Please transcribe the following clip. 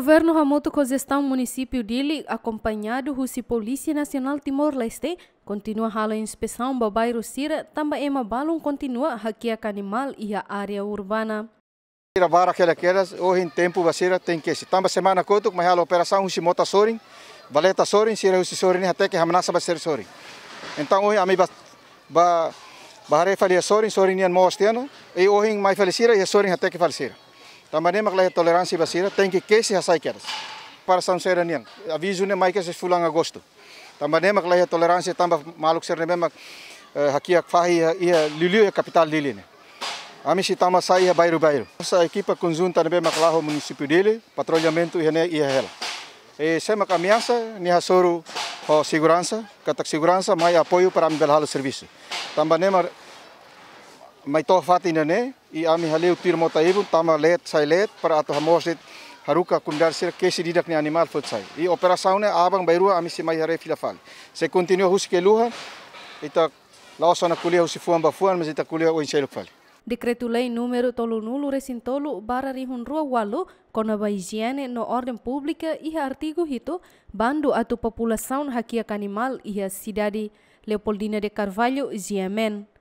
governo Ramoto Cozestão, município dele, acompanhado Rusi Polícia Nacional Timor-Leste, continua a inspeção do bairro Sira, também em é Balum continua a hackear animal e a área urbana. Sira vara aquela queras, hoje em tempo vacira tem que ser. tamba semana coto, mas é a operação um simota sorin, valeta sorin, sira usi sorin, até que a ramanasa vai ser sorin. Então hoje a mim vai, vai falir sorin, sorin é e moastiano, e hoje mais falecira e sorin até que falecira. tamane maklaya toleransi e basira tenki kesi hasaikers para sansera nian aviso ne mai kesi fulang agosto tamane maklaya toleransi tambah maluk ser ne memak eh, hakiak fahi ia e e lilio ya kapital lilin ami si tamas saya bayru bayru sa ekipa kunjunta ne memak laho munisipio dele patrolamento ia ne ia hela e sema kamiasa ni hasoru ho segurança katak segurança mai apoio para ambel halu servisu tamane mar mai to fatina ne i ami hale utir mota ibu tama let sai let para ato hamosit haruka kundar sir kesi didak ni animal fot sai i operasaun ne abang bairu ami si mai hare filafal se continue hus ke luha ita lawson kuliah hus fuan ba fuan mesita kuliah oin sai lufal Dekretu lei numero tolu nulu resin tolu bara rihun rua walu kona baijiane no orden publika iha artigo hito bandu atu populasaun hakia kanimal iha sidadi Leopoldina de Carvalho, Ziemen.